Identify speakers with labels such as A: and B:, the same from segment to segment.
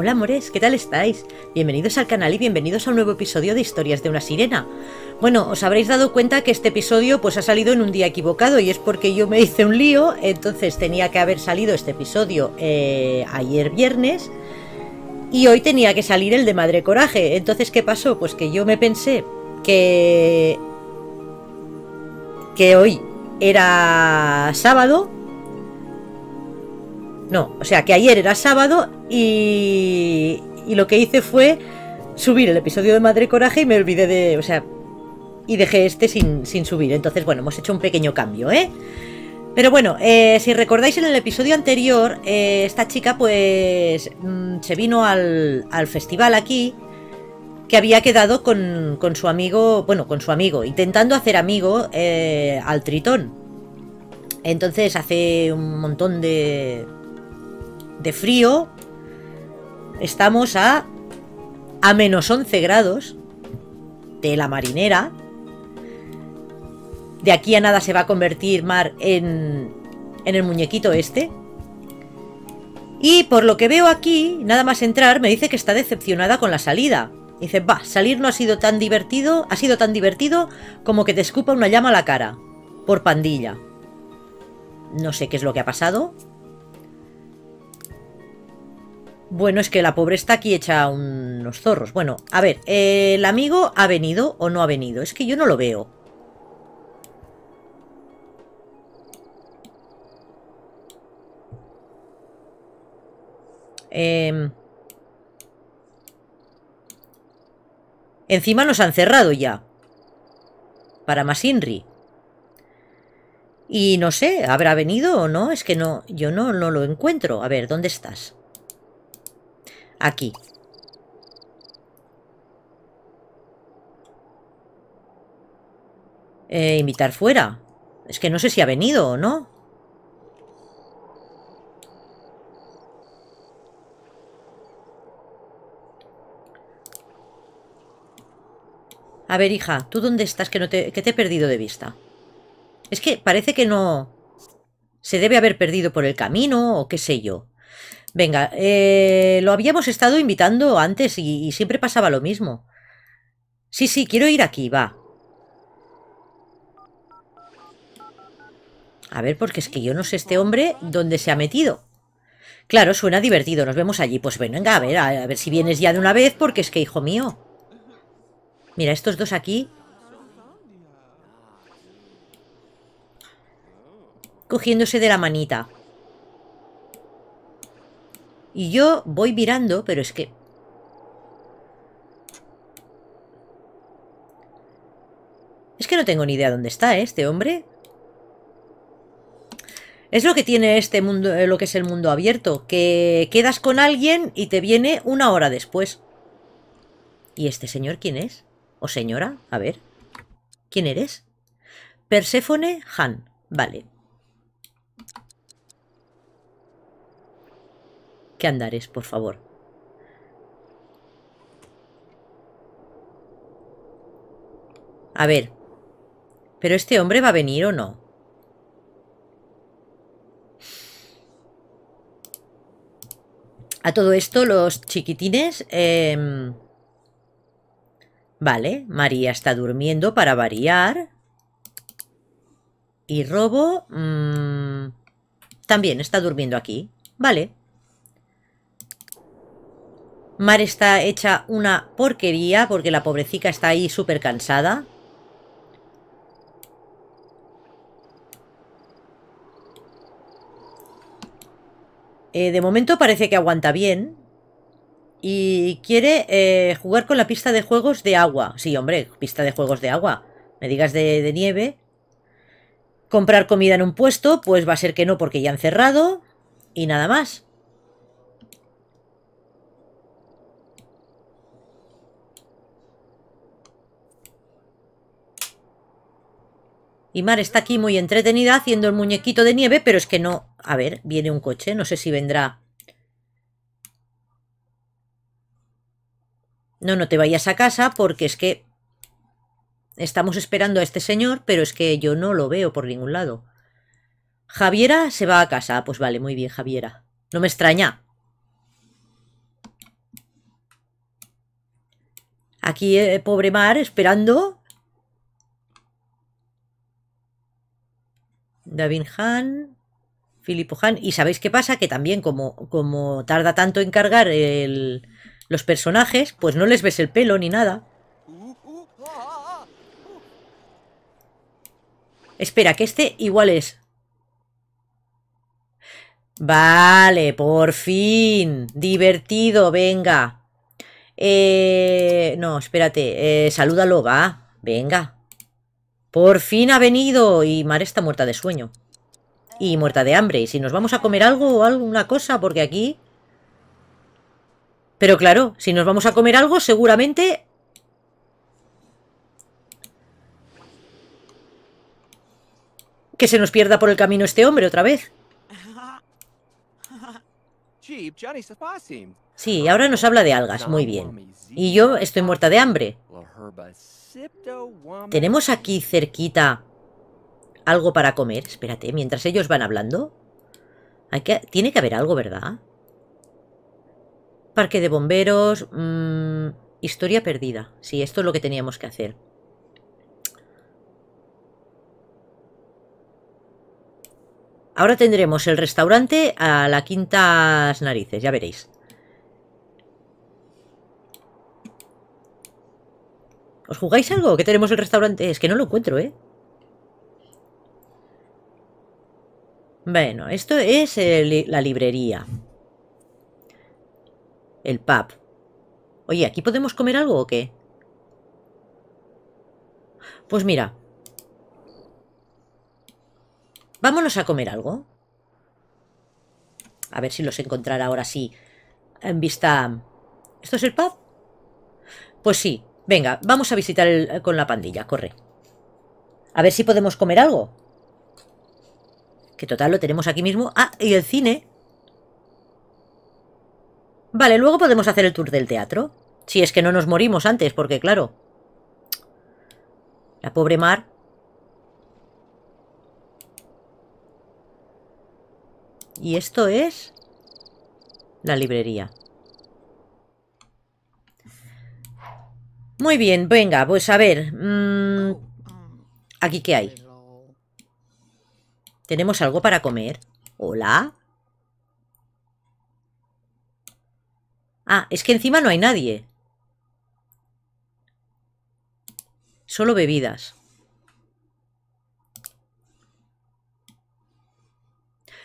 A: Hola amores, ¿qué tal estáis? Bienvenidos al canal y bienvenidos a un nuevo episodio de Historias de una Sirena. Bueno, os habréis dado cuenta que este episodio pues ha salido en un día equivocado y es porque yo me hice un lío, entonces tenía que haber salido este episodio eh, ayer viernes y hoy tenía que salir el de Madre Coraje. Entonces, ¿qué pasó? Pues que yo me pensé que... que hoy era sábado no, o sea que ayer era sábado y, lo que hice fue subir el episodio de Madre Coraje y me olvidé de. O sea. Y dejé este sin, subir. Entonces, bueno, hemos hecho un pequeño cambio, ¿eh? Pero bueno, eh, si recordáis en el episodio anterior, eh, esta chica pues mm, se vino al, festival aquí, que había quedado con, con, su amigo, bueno, con su amigo, intentando hacer amigo eh, al tritón. Entonces hace un montón de, de frío, Estamos a... A menos 11 grados. De la marinera. De aquí a nada se va a convertir Mar en... En el muñequito este. Y por lo que veo aquí, nada más entrar, me dice que está decepcionada con la salida. Dice, va, salir no ha sido tan divertido, ha sido tan divertido como que te escupa una llama a la cara. Por pandilla. No sé qué es lo que ha pasado. Bueno, es que la pobre está aquí hecha unos zorros. Bueno, a ver, ¿el amigo ha venido o no ha venido? Es que yo no lo veo. Em. Encima nos han cerrado ya. Para más Inri. Y no sé, ¿habrá venido o no? Es que no, yo no, no lo encuentro. A ver, ¿dónde estás? aquí. Eh, invitar fuera. Es que no sé si ha venido o no. A ver, hija, ¿tú dónde estás que, no te, que te he perdido de vista? Es que parece que no... Se debe haber perdido por el camino o qué sé yo. Venga, eh, lo habíamos estado invitando antes y, siempre pasaba lo mismo. Sí, sí, quiero ir aquí, va. A ver, porque es que yo no sé este hombre dónde se ha metido. Claro, suena divertido, nos vemos allí. Pues venga, a ver, a ver si vienes ya de una vez, porque es que, hijo mío. Mira, estos dos aquí. Cogiéndose de la manita. Y yo voy mirando, pero es que... Es que no tengo ni idea dónde está ¿eh? este hombre. Es lo que tiene este mundo, eh, lo que es el mundo abierto, que quedas con alguien y te viene una hora después. ¿Y este señor quién es? ¿O señora? A ver. ¿Quién eres? Perséfone Han. Vale. ¿Qué andares, por favor. A ver, ¿pero este hombre va a venir o no? A todo esto, los chiquitines... Em, vale, María está durmiendo para variar. Y Robo... Mm, también está durmiendo aquí. Vale. Mar está hecha una porquería porque la pobrecita está ahí súper cansada. Eh, de momento parece que aguanta bien. Y quiere eh, jugar con la pista de juegos de agua. Sí, hombre, pista de juegos de agua. Me digas de nieve. Comprar comida en un puesto, pues va a ser que no porque ya han cerrado. Y nada más. Y Mar está aquí muy entretenida haciendo el muñequito de nieve, pero es que no... A ver, viene un coche, no sé si vendrá... No, no te vayas a casa porque es que... Estamos esperando a este señor, pero es que yo no lo veo por ningún lado. Javiera se va a casa. Ah, pues vale, muy bien, Javiera. No me extraña. Aquí, eh, pobre Mar, esperando David Hahn, Filippo Hahn. Y sabéis qué pasa, que también como, como tarda tanto en cargar los personajes, pues no les ves el pelo ni nada. Espera, que este igual es. Vale, por fin. Divertido, venga. Eh, no, espérate. Eh, salúdalo, va. Venga. Por fin ha venido y Mar está muerta de sueño. Y muerta de hambre. Y si nos vamos a comer algo o alguna cosa, porque aquí... Pero claro, si nos vamos a comer algo, seguramente... Que se nos pierda por el camino este hombre otra vez. Sí, ahora nos habla de algas, muy bien. Y yo estoy muerta de hambre. ¿Tenemos aquí cerquita algo para comer? Espérate, mientras ellos van hablando. tiene que haber algo, ¿verdad? Parque de bomberos... Mm, historia perdida. Sí, esto es lo que teníamos que hacer. Ahora tendremos el restaurante a la quintas narices, ya veréis. ¿Os jugáis algo? Que tenemos el restaurante. Es que no lo encuentro, ¿eh? Bueno, esto es la librería. El pub. Oye, ¿aquí podemos comer algo o qué? Pues mira. Vámonos a comer algo. A ver si los encontrará ahora sí. En vista... ¿Esto es el pub? Pues sí, Venga, vamos a visitar eh, con la pandilla, corre. A ver si podemos comer algo. Que total, lo tenemos aquí mismo. Ah, y el cine. Vale, luego podemos hacer el tour del teatro. Si es que no nos morimos antes, porque claro... La pobre Mar... Y esto es... La librería. Muy bien, venga, pues a ver. Mm, ¿Aquí qué hay? ¿Tenemos algo para comer? ¿Hola? Ah, es que encima no hay nadie. Solo bebidas.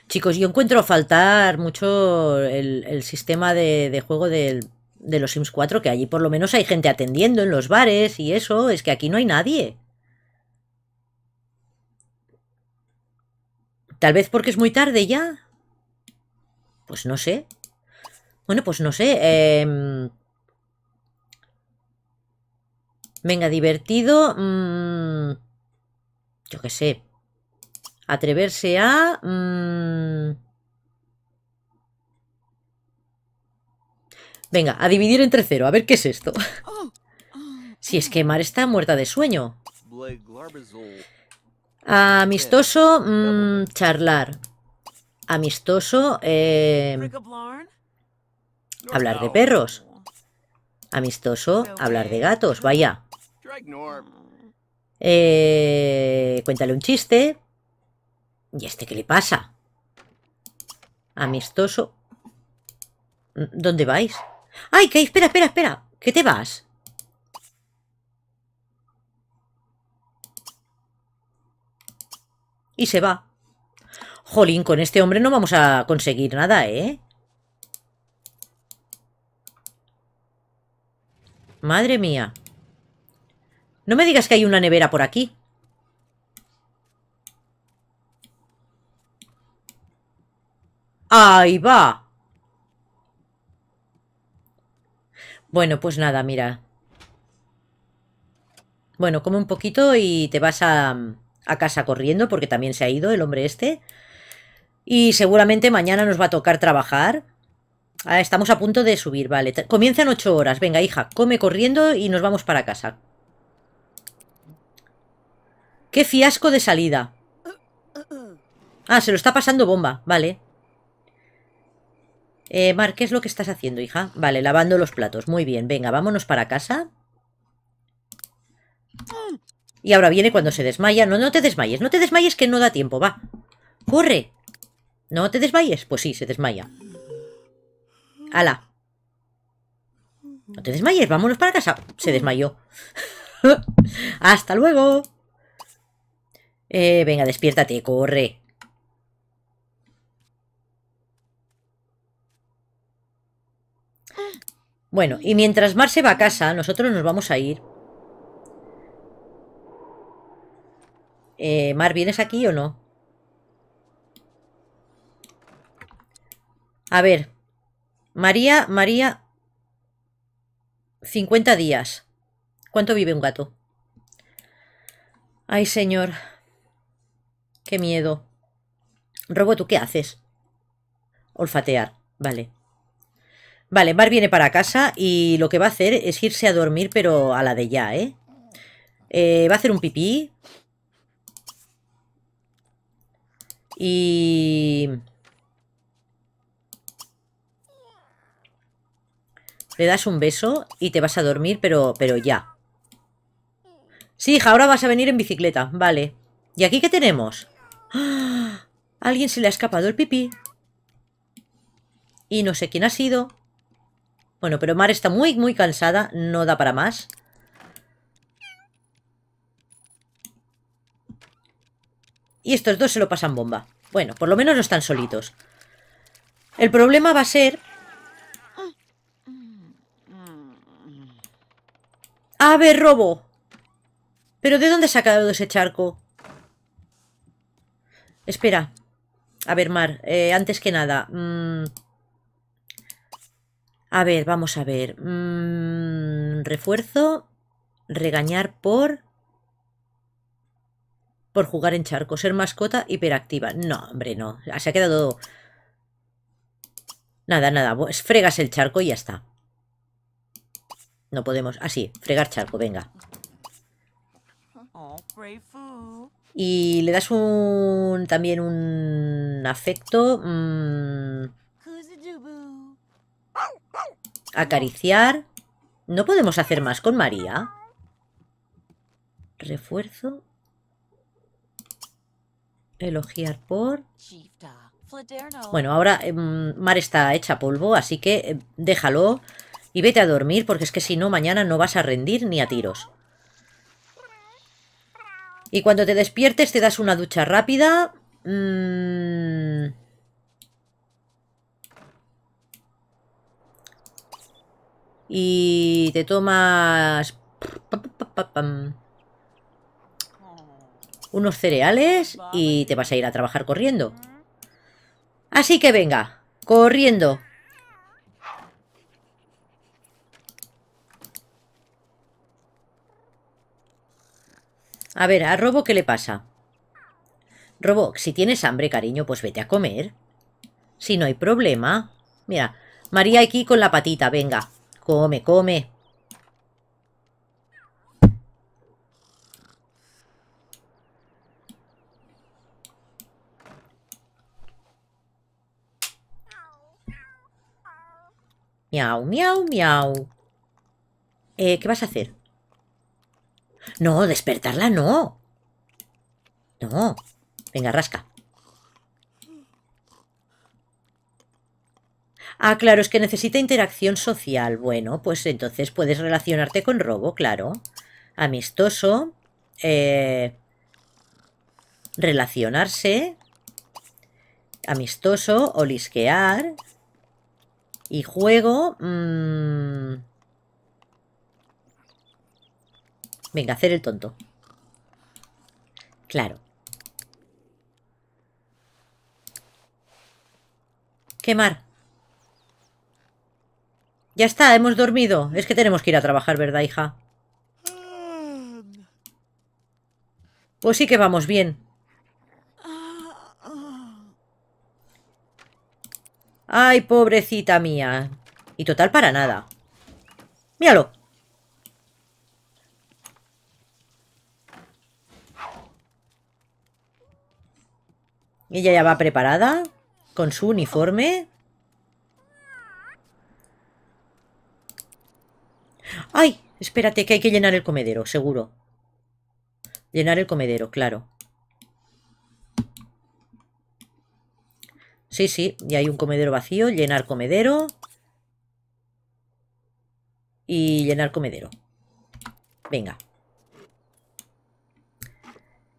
A: Chicos, yo encuentro faltar mucho el, sistema de juego del de los Sims 4, que allí por lo menos hay gente atendiendo en los bares y eso, es que aquí no hay nadie. Tal vez porque es muy tarde ya. Pues no sé. Bueno, pues no sé. Em, venga, divertido. Mm, yo qué sé. Atreverse a... Mm, Venga, a dividir entre cero, a ver qué es esto. si es que Mar está muerta de sueño. Amistoso, mm, charlar. Amistoso, eh, hablar de perros. Amistoso, hablar de gatos, vaya. Eh, cuéntale un chiste. ¿Y este qué le pasa? Amistoso. ¿Dónde vais? ¡Ay, que espera, espera, espera! ¿Qué te vas? Y se va. Jolín, con este hombre no vamos a conseguir nada, ¿eh? Madre mía. No me digas que hay una nevera por aquí. ¡Ahí va! Bueno, pues nada, mira. Bueno, come un poquito y te vas a, a casa corriendo porque también se ha ido el hombre este. Y seguramente mañana nos va a tocar trabajar. Ah, estamos a punto de subir, vale. Comienzan ocho horas. Venga, hija, come corriendo y nos vamos para casa. ¡Qué fiasco de salida! Ah, se lo está pasando bomba, vale. Eh, Mar, ¿qué es lo que estás haciendo, hija? Vale, lavando los platos. Muy bien, venga, vámonos para casa. Y ahora viene cuando se desmaya. No, no te desmayes, no te desmayes que no da tiempo, va. ¡Corre! ¿No te desmayes? Pues sí, se desmaya. ¡Hala! No te desmayes, vámonos para casa. Se desmayó. ¡Hasta luego! Eh, venga, despiértate, corre. Bueno, y mientras Mar se va a casa, nosotros nos vamos a ir. Eh, Mar, ¿vienes aquí o no? A ver. María, María... 50 días. ¿Cuánto vive un gato? Ay, señor. Qué miedo. Robo, ¿tú qué haces? Olfatear. Vale. Vale, Mar viene para casa y lo que va a hacer es irse a dormir, pero a la de ya, ¿eh? ¿eh? va a hacer un pipí. Y... Le das un beso y te vas a dormir, pero, pero ya. Sí, hija, ahora vas a venir en bicicleta. Vale. ¿Y aquí qué tenemos? ¡Ah! Alguien se le ha escapado el pipí. Y no sé quién ha sido. Bueno, pero Mar está muy, muy cansada. No da para más. Y estos dos se lo pasan bomba. Bueno, por lo menos no están solitos. El problema va a ser... ¡A ver, robo! ¿Pero de dónde se ha sacado ese charco? Espera. A ver, Mar, eh, antes que nada... Mm, a ver, vamos a ver. Mm, refuerzo, regañar por... Por jugar en charco, ser mascota hiperactiva. No, hombre, no. Ah, se ha quedado... Nada, nada. fregas el charco y ya está. No podemos... Así, ah, sí. fregar charco, venga. Y le das un... También un afecto... Mm, Acariciar. ¿No podemos hacer más con María? Refuerzo. Elogiar por... Bueno, ahora em, Mar está hecha polvo, así que em, déjalo y vete a dormir porque es que si no mañana no vas a rendir ni a tiros. Y cuando te despiertes te das una ducha rápida. Mmm y te tomas unos cereales y te vas a ir a trabajar corriendo. Así que venga, corriendo. A ver, a Robo, ¿qué le pasa? Robo, si tienes hambre, cariño, pues vete a comer. Si no hay problema. Mira, María aquí con la patita, venga. Come, come. Miau, miau, miau. Eh, ¿Qué vas a hacer? No, despertarla no. No. Venga, rasca. Ah, claro, es que necesita interacción social. Bueno, pues entonces puedes relacionarte con robo, claro. Amistoso. Eh, relacionarse. Amistoso. Olisquear. Y juego. Mm, venga, hacer el tonto. Claro. Quemar. Ya está, hemos dormido. Es que tenemos que ir a trabajar, ¿verdad, hija? Pues sí que vamos bien. Ay, pobrecita mía. Y total para nada. Míralo. Ella ya va preparada con su uniforme. ¡Ay! Espérate, que hay que llenar el comedero, seguro. Llenar el comedero, claro. Sí, sí, ya hay un comedero vacío. Llenar comedero. Y llenar comedero. Venga.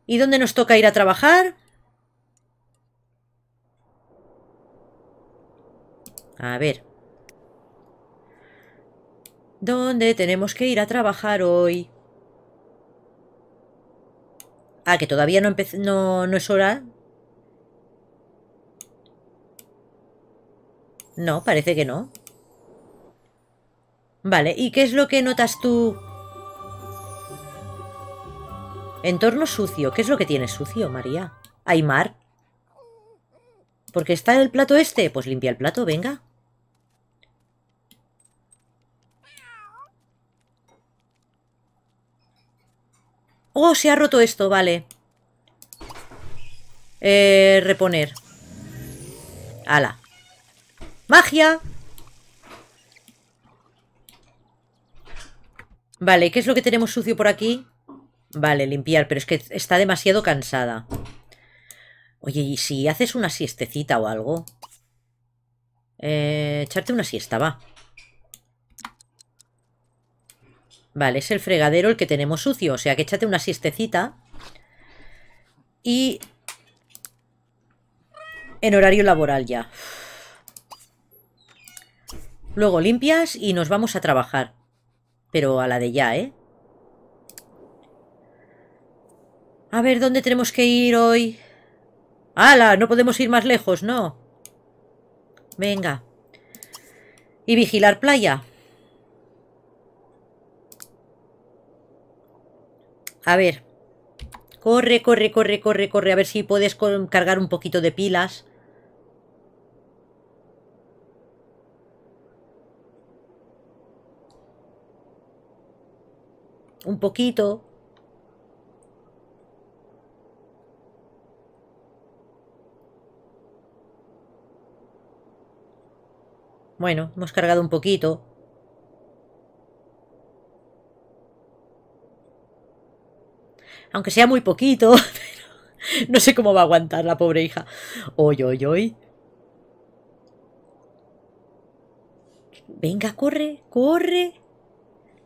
A: ¿Y dónde nos toca ir a trabajar? A ver. ¿Dónde tenemos que ir a trabajar hoy? Ah, que todavía no, no, es hora. No, parece que no. Vale, ¿y qué es lo que notas tú? Entorno sucio. ¿Qué es lo que tiene sucio, María? Hay mar. ¿Por qué está el plato este? Pues limpia el plato, venga. ¡Oh, se ha roto esto! Vale. Eh, reponer. ¡Hala! ¡Magia! Vale, ¿qué es lo que tenemos sucio por aquí? Vale, limpiar, pero es que está demasiado cansada. Oye, ¿y si haces una siestecita o algo? Eh, echarte una siesta, va. Vale, es el fregadero el que tenemos sucio. O sea que échate una siestecita. Y... En horario laboral ya. Luego limpias y nos vamos a trabajar. Pero a la de ya, ¿eh? A ver, ¿dónde tenemos que ir hoy? ¡Hala! No podemos ir más lejos, no. Venga. Y vigilar playa. A ver. Corre, corre, corre, corre, corre. A ver si puedes cargar un poquito de pilas. Un poquito. Bueno, hemos cargado un poquito. aunque sea muy poquito, no sé cómo va a aguantar la pobre hija. Oy, oy, oy. Venga, corre, corre.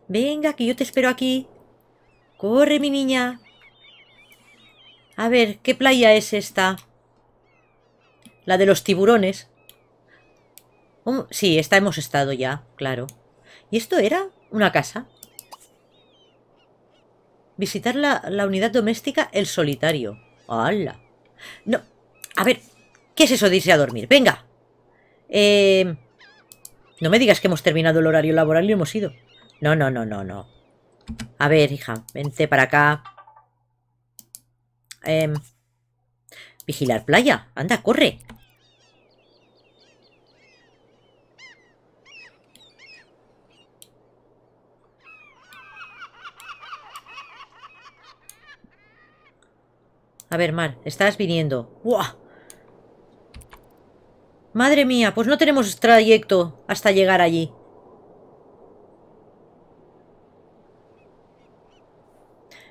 A: Venga, que yo te espero aquí. Corre, mi niña. A ver, ¿qué playa es esta? La de los tiburones. Oh, sí, esta hemos estado ya, claro. ¿Y esto era una casa? visitar la, unidad doméstica El Solitario. ¡Hala! No, a ver, ¿qué es eso de irse a dormir? ¡Venga! Eh, no me digas que hemos terminado el horario laboral y hemos ido. No, no, no, no, no. A ver, hija, vente para acá. Em, vigilar playa. Anda, corre. A ver, Mar, estás viniendo. ¡Buah! Madre mía, pues no tenemos trayecto hasta llegar allí.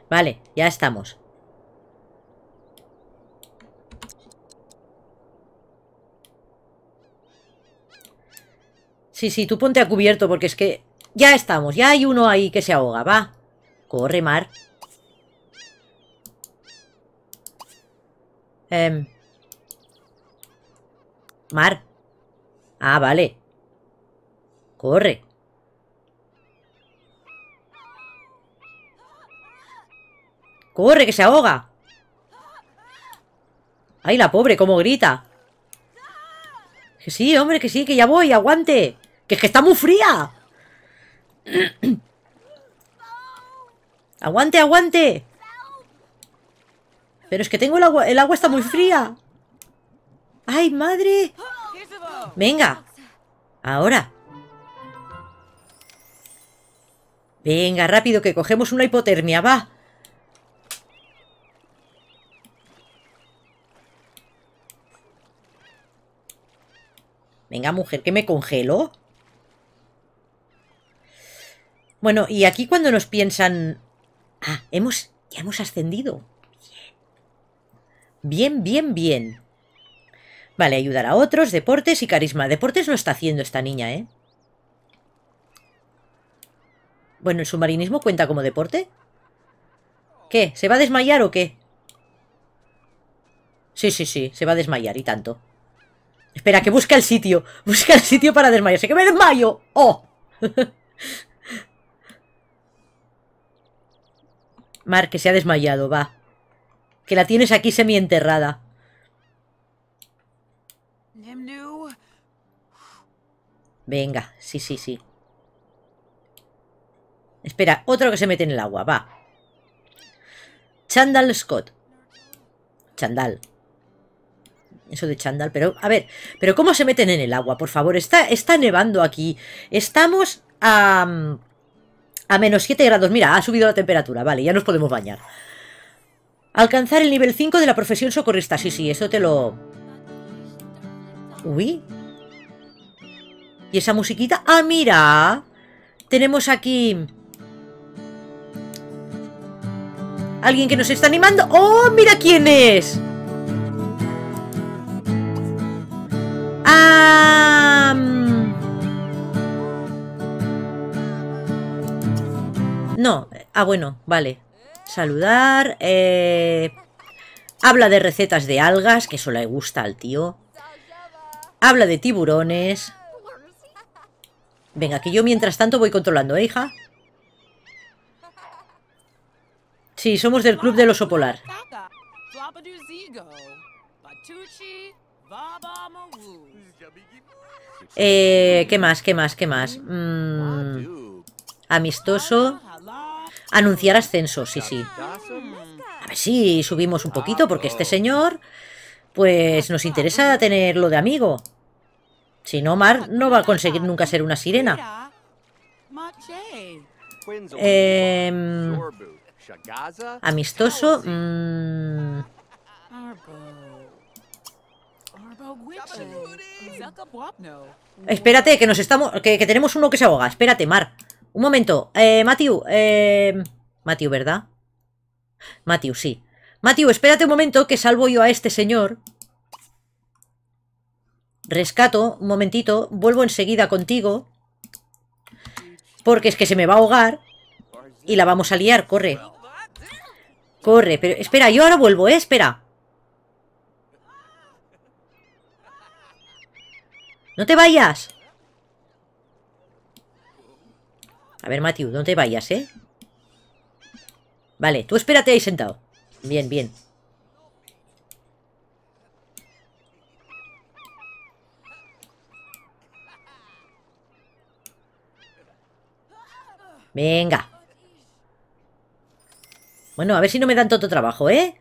A: Vale, ya estamos. Sí, sí, tú ponte a cubierto porque es que... Ya estamos, ya hay uno ahí que se ahoga, va. Corre, Mar. Em, mar. Ah, vale. Corre. Corre, que se ahoga. Ay, la pobre, cómo grita. Que sí, hombre, que sí, que ya voy, aguante. Que es que está muy fría. aguante, aguante. Pero es que tengo el agua. El agua está muy fría. ¡Ay, madre! Venga. Ahora. Venga, rápido, que cogemos una hipotermia, va. Venga, mujer, que me congelo. Bueno, y aquí cuando nos piensan... Ah, hemos... ya hemos ascendido. Bien, bien, bien. Vale, ayudar a otros, deportes y carisma. Deportes no está haciendo esta niña, ¿eh? Bueno, ¿el submarinismo cuenta como deporte? ¿Qué? ¿Se va a desmayar o qué? Sí, sí, sí, se va a desmayar y tanto. Espera, que busca el sitio. Busca el sitio para desmayarse. ¡Que me desmayo! ¡Oh! Mar, que se ha desmayado, va que la tienes aquí semienterrada. Venga, sí, sí, sí. Espera, otro que se mete en el agua, va. Chandal Scott. Chandal. Eso de chandal, pero a ver, pero ¿cómo se meten en el agua? Por favor, está, está nevando aquí. Estamos a, mm, a menos 7 grados. Mira, ha subido la temperatura, vale, ya nos podemos bañar. Alcanzar el nivel 5 de la profesión socorrista. Sí, sí, eso te lo... Uy. ¿Y esa musiquita? ¡Ah, mira! Tenemos aquí... Alguien que nos está animando. ¡Oh, mira quién es! Ah... No. Ah, bueno, vale. Saludar. Eh, habla de recetas de algas, que eso le gusta al tío. Habla de tiburones. Venga, que yo mientras tanto voy controlando, ¿eh, hija? Sí, somos del club del oso polar. Eh, ¿Qué más? ¿Qué más? ¿Qué más? Mm, amistoso. Anunciar ascenso, sí, sí. Mm. A ver si subimos un poquito, porque este señor, pues nos interesa tenerlo de amigo. Si no, Mar no va a conseguir nunca ser una sirena. Em, amistoso. Mm. Espérate, que nos estamos. que tenemos uno que se ahoga. Espérate, Mar. Un momento, eh, Matthew, eh, Matthew, ¿verdad? Matthew, sí. Matthew, espérate un momento que salvo yo a este señor. Rescato, un momentito, vuelvo enseguida contigo. Porque es que se me va a ahogar y la vamos a liar, corre. Corre, pero espera, yo ahora vuelvo, ¿eh? Espera. No te vayas. A ver, Matthew, no te vayas, ¿eh? Vale, tú espérate ahí sentado. Bien, bien. Venga. Bueno, a ver si no me dan todo trabajo, ¿eh?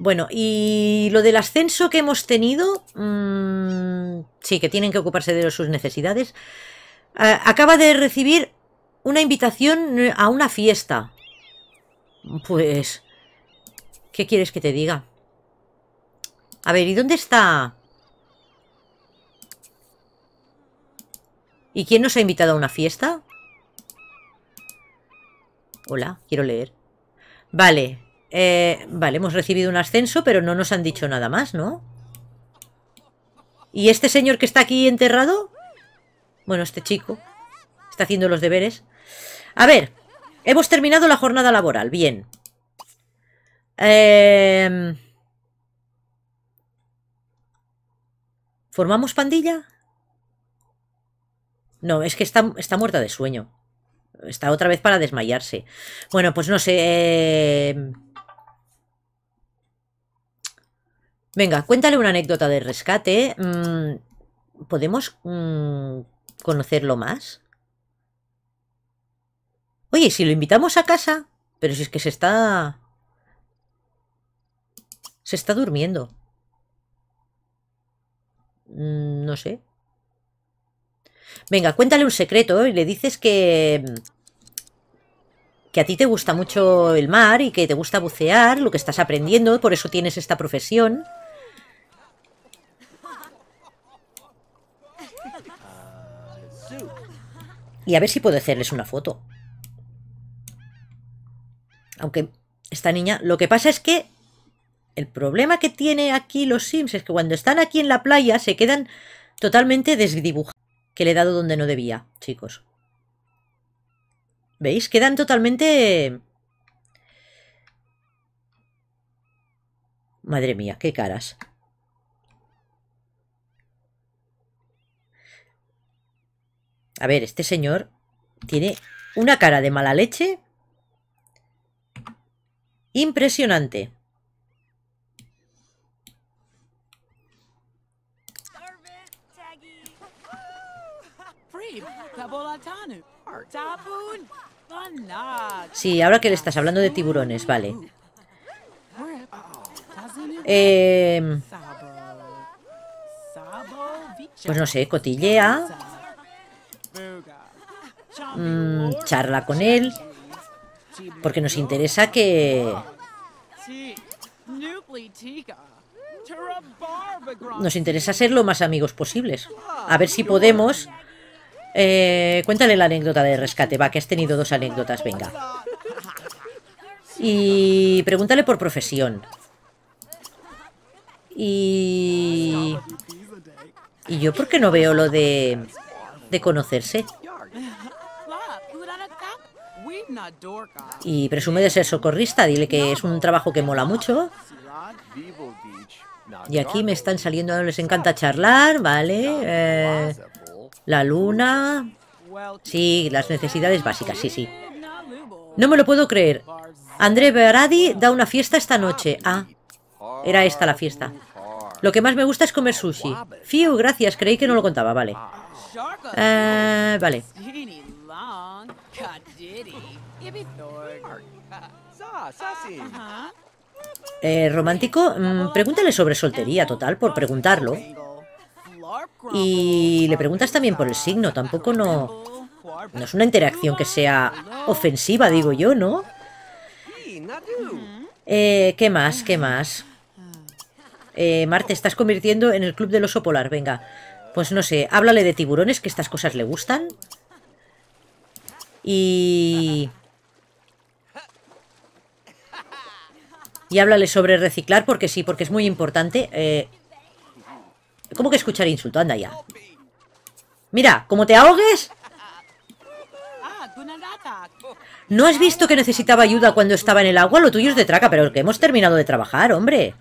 A: Bueno, y lo del ascenso que hemos tenido, mm, sí, que tienen que ocuparse de sus necesidades, acaba de recibir una invitación a una fiesta. Pues, ¿qué quieres que te diga? A ver, ¿y dónde está? ¿Y quién nos ha invitado a una fiesta? Hola, quiero leer. Vale, eh, vale, hemos recibido un ascenso, pero no nos han dicho nada más, ¿no? ¿Y este señor que está aquí enterrado? Bueno, este chico. Está haciendo los deberes. A ver, hemos terminado la jornada laboral. Bien. Em, ¿Formamos pandilla? No, es que está, está muerta de sueño. Está otra vez para desmayarse. Bueno, pues no sé... Em, Venga, cuéntale una anécdota de rescate. Mm, ¿Podemos mm, conocerlo más? Oye, si lo invitamos a casa. Pero si es que se está... Se está durmiendo. Mm, no sé. Venga, cuéntale un secreto y ¿eh? le dices que... Que a ti te gusta mucho el mar y que te gusta bucear, lo que estás aprendiendo, por eso tienes esta profesión. Y a ver si puedo hacerles una foto. Aunque esta niña... Lo que pasa es que el problema que tiene aquí los Sims es que cuando están aquí en la playa se quedan totalmente desdibujados. Que le he dado donde no debía, chicos. ¿Veis? Quedan totalmente... Madre mía, qué caras. A ver, este señor tiene una cara de mala leche impresionante. Sí, ahora que le estás hablando de tiburones, vale. Eh, pues no sé, cotillea. Mm, mm, charla con él, porque nos interesa que... Nos interesa ser lo más amigos posibles. A ver si podemos... Eh, cuéntale la anécdota de rescate, va, que has tenido dos anécdotas, venga. Y pregúntale por profesión. Y... ¿Y yo porque no veo lo de... de conocerse? Y presume de ser socorrista, dile que es un trabajo que mola mucho. Y aquí me están saliendo, les encanta charlar, ¿vale? Eh, la luna... Sí, las necesidades básicas, sí, sí. No me lo puedo creer. André Veradi da una fiesta esta noche. Ah, era esta la fiesta. Lo que más me gusta es comer sushi. Fiu, gracias, creí que no lo contaba, vale. Eh, vale. Uh-huh. Eh, romántico, mm, pregúntale sobre soltería, total, por preguntarlo. Y le preguntas también por el signo, tampoco no... No es una interacción que sea ofensiva, digo yo, ¿no? Eh, ¿Qué más? ¿Qué más? Eh, Marte, estás convirtiendo en el club del oso polar, venga. Pues no sé, háblale de tiburones, que estas cosas le gustan. Y... Y háblale sobre reciclar porque sí, porque es muy importante. Eh, ¿Cómo que escuchar insulto? Anda ya. Mira, como te ahogues... ¿No has visto que necesitaba ayuda cuando estaba en el agua? Lo tuyo es de traca, pero que hemos terminado de trabajar, hombre.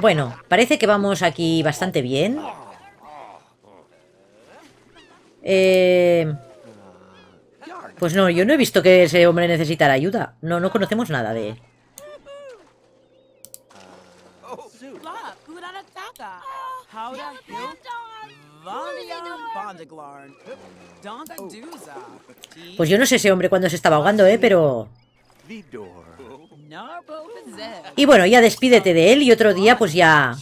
A: Bueno, parece que vamos aquí bastante bien. Eh, pues no, yo no he visto que ese hombre necesitara ayuda. No, no conocemos nada de Pues yo no sé ese hombre cuando se estaba ahogando, ¿eh? Pero... Y bueno, ya despídete de él y otro día pues ya...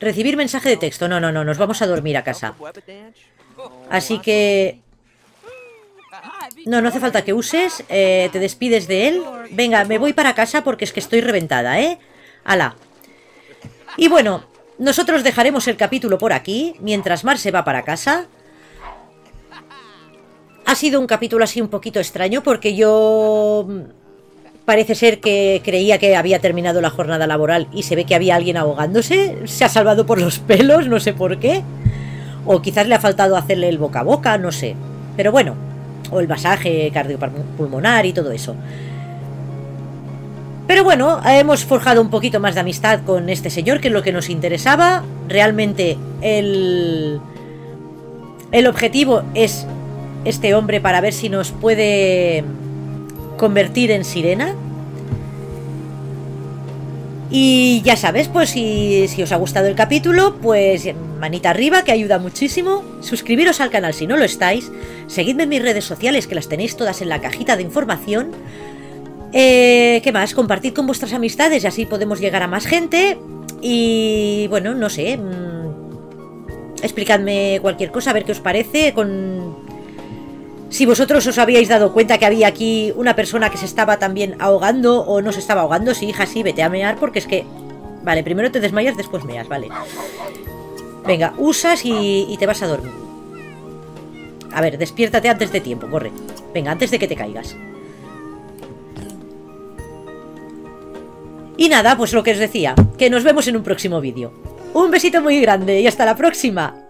A: Recibir mensaje de texto. No, no, no, nos vamos a dormir a casa. Así que... No, no hace falta que uses. Eh, te despides de él. Venga, me voy para casa porque es que estoy reventada, ¿eh? ¡Hala! Y bueno, nosotros dejaremos el capítulo por aquí, mientras Mar se va para casa. Ha sido un capítulo así un poquito extraño porque yo mm, parece ser que creía que había terminado la jornada laboral y se ve que había alguien ahogándose. Se ha salvado por los pelos, no sé por qué. O quizás le ha faltado hacerle el boca a boca, no sé. Pero bueno, o el masaje cardiopulmonar y todo eso. Pero bueno, hemos forjado un poquito más de amistad con este señor, que es lo que nos interesaba. Realmente el, el objetivo es este hombre para ver si nos puede convertir en sirena. Y ya sabes, pues si, os ha gustado el capítulo, pues manita arriba, que ayuda muchísimo. Suscribiros al canal si no lo estáis. Seguidme en mis redes sociales, que las tenéis todas en la cajita de información. Eh, ¿Qué más? Compartid con vuestras amistades y así podemos llegar a más gente. Y bueno, no sé. Mm, explicadme cualquier cosa, a ver qué os parece. Con si vosotros os habíais dado cuenta que había aquí una persona que se estaba también ahogando o no se estaba ahogando, si hija, sí, vete a mear porque es que... Vale, primero te desmayas, después meas, vale. Venga, usas y, y te vas a dormir. A ver, despiértate antes de tiempo, corre. Venga, antes de que te caigas. Y nada, pues lo que os decía, que nos vemos en un próximo vídeo. Un besito muy grande y hasta la próxima.